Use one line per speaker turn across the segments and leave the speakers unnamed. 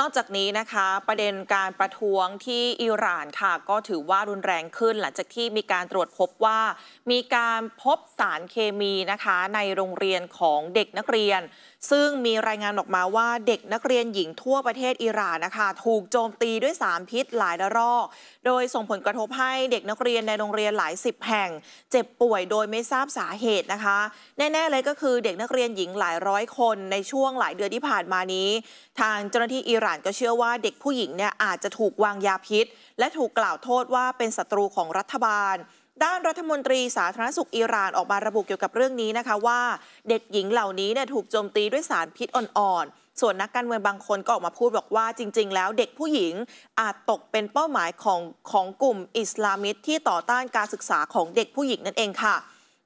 นอกจากนี้นะคะประเด็นการประท้วงที่อิหร่านค่ะก็ถือว่ารุนแรงขึ้น หลังจากที่มีการตรวจพบว่า มีการพบสารเคมีนะคะในโรงเรียนของเด็กนักเรียน ซึ่งมีรายงานออกมาว่าเด็กนักเรียนหญิงทั่วประเทศอิหร่านนะคะถูกโจมตีด้วยสารพิษหลายระลอกโดยส่งผลกระทบให้เด็กนักเรียนในโรงเรียนหลายสิบแห่ง เจ็บป่วยโดยไม่ทราบสาเหตุนะคะแน่ๆเลยก็คือเด็กนักเรียนหญิงหลายร้อยคนในช่วงหลายเดือนที่ผ่านมานี้ ทางเจ้าหน้าที่อิหร่านานก็เชื่อว่าเด็กผู้หญิงเนี่ยอาจจะถูกวางยาพิษ และถูกกล่าวโทษว่าเป็นศัตรูของรัฐบาล ด้านรัฐมนตรี สาธารณสุขอิหร่านออกมาระบุเกี่ยวกับเรื่องนี้นะคะว่า เด็กหญิงเหล่านี้เนี่ยถูกโจมตีด้วยสารพิษอ่อนๆส่วนนักการเมืองบางคนก็ออกมาพูดบอกว่าจริง ๆ แล้วเด็กผู้หญิงอาจตกเป็นเป้าหมายของของกลุ่มอิสลามิสที่ต่อต้านการศึกษาของเด็กผู้หญิงนั่นเองค่ะ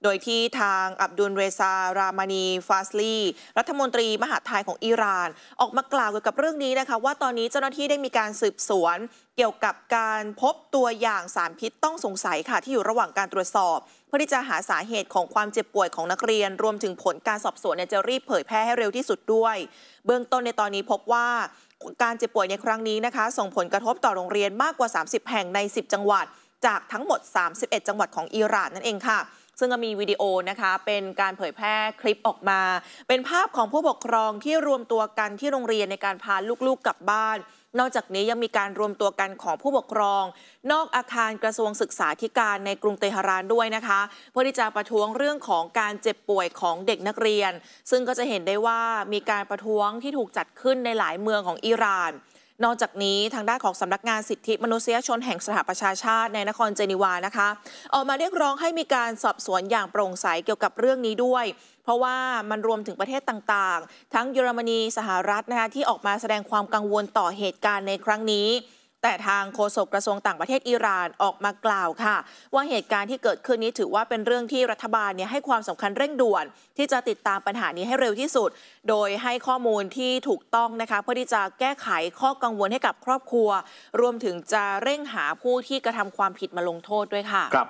โดยที่ทางอับดุลเรซารามานีฟาสลี รัฐมนตรีมหาไทยของอิหร่าน ออกมากล่าวเกี่ยวกับเรื่องนี้นะคะ ว่าตอนนี้เจ้าหน้าที่ได้มีการสืบสวนเกี่ยวกับการพบตัวอย่างสารพิษต้องสงสัยค่ะที่อยู่ระหว่างการตรวจสอบเพื่อที่จะหาสาเหตุของความเจ็บป่วยของนักเรียน รวมถึงผลการสอบสวนจะรีบเผยแพร่ให้เร็วที่สุดด้วย เบื้องต้นในตอนนี้พบว่าการเจ็บป่วยในครั้งนี้นะคะ ส่งผลกระทบต่อโรงเรียนมากกว่า 30 แห่งใน 10 จังหวัด จากทั้งหมด 31 จังหวัดของอิหร่านนั่นเองค่ะซึ่งก็มีวิดีโอนะคะ เป็นการเผยแพร่คลิปออกมา เป็นภาพของผู้ปกครองที่รวมตัวกันที่โรงเรียนในการพาลูกๆกลับบ้าน นอกจากนี้ยังมีการรวมตัวกันของผู้ปกครอง นอกอาคารกระทรวงศึกษาธิการในกรุงเตหะรานด้วยนะคะเพื่อที่จะประท้วงเรื่องของการเจ็บป่วยของเด็กนักเรียน ซึ่งก็จะเห็นได้ว่ามีการประท้วงที่ถูกจัดขึ้นในหลายเมืองของอิหร่านนอกจากนี้ทางด้านของสำนักงานสิทธิมนุษยชนแห่งสหประชาชาติในนครเจนีวานะคะ ออกมาเรียกร้องให้มีการสอบสวนอย่างโปร่งใสเกี่ยวกับเรื่องนี้ด้วย เพราะว่ามันรวมถึงประเทศต่างๆ ทั้งเยอรมนีสหรัฐนะคะ ที่ออกมาแสดงความกังวลต่อเหตุการณ์ในครั้งนี้แต่ทางโฆษกกระทรวงต่างประเทศอิหร่านออกมากล่าวค่ะ ว่าเหตุการณ์ที่เกิดขึ้นนี้ถือว่าเป็นเรื่องที่รัฐบาลเนี่ยให้ความสำคัญเร่งด่วน ที่จะติดตามปัญหานี้ให้เร็วที่สุด โดยให้ข้อมูลที่ถูกต้องนะคะเพื่อที่จะแก้ไขข้อกังวลให้กับครอบครัว รวมถึงจะเร่งหาผู้ที่กระทำความผิดมาลงโทษด้วยค่ะ